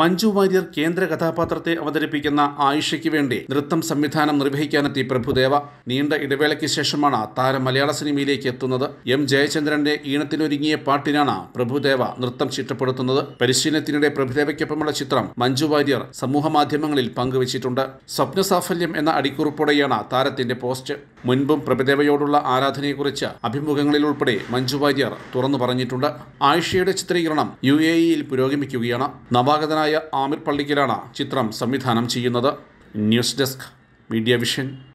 മഞ്ജു വാര്യർ കേന്ദ്ര കഥാപാത്രത്തെ അവതരിപ്പിക്കുന്ന ആയിഷയ്ക്ക് വേണ്ടി നൃത്തം സംവിധാനം നിർവഹിക്കാനെത്തി പ്രഭുദേവ നീണ്ട ഇടവേളയ്ക്ക് ശേഷമാണ് താരം മലയാള സിനിമയിലേക്ക് എത്തുന്നത് എം ജയചന്ദ്രന്റെ ഈണത്തിനൊരുങ്ങിയ പാട്ടിനാണ് പ്രഭുദേവ നൃത്തം ചിട്ടപ്പെടുത്തുന്നത് പരിശീലനത്തിനിടെ പ്രഭുദേവയ്ക്കൊപ്പമുള്ള ചിത്രം മഞ്ജു വാര്യർ സമൂഹമാധ്യമങ്ങളിൽ പങ്കുവച്ചിട്ടുണ്ട് സ്വപ്ന സാഫല്യം എന്ന അടിക്കുറിപ്പോടെയാണ് താരത്തിന്റെ പോസ്റ്റ് മുൻപും പ്രഭുദേവയോടുള്ള ആരാധനയെക്കുറിച്ച് അഭിമുഖങ്ങളിൽ ഉൾപ്പെടെ മഞ്ജു വാര്യർ തുറന്നു പറഞ്ഞിട്ടുണ്ട് ആയിഷയുടെ ചിത്രീകരണം യു എ ഇയിൽ പുരോഗമിക്കുകയാണ് നവാഗതന നടനായ ആമിർ പള്ളിക്കലാണ് ചിത്രം സംവിധാനം ചെയ്യുന്നത് ന്യൂസ് ഡെസ്ക് മീഡിയ വിഷൻ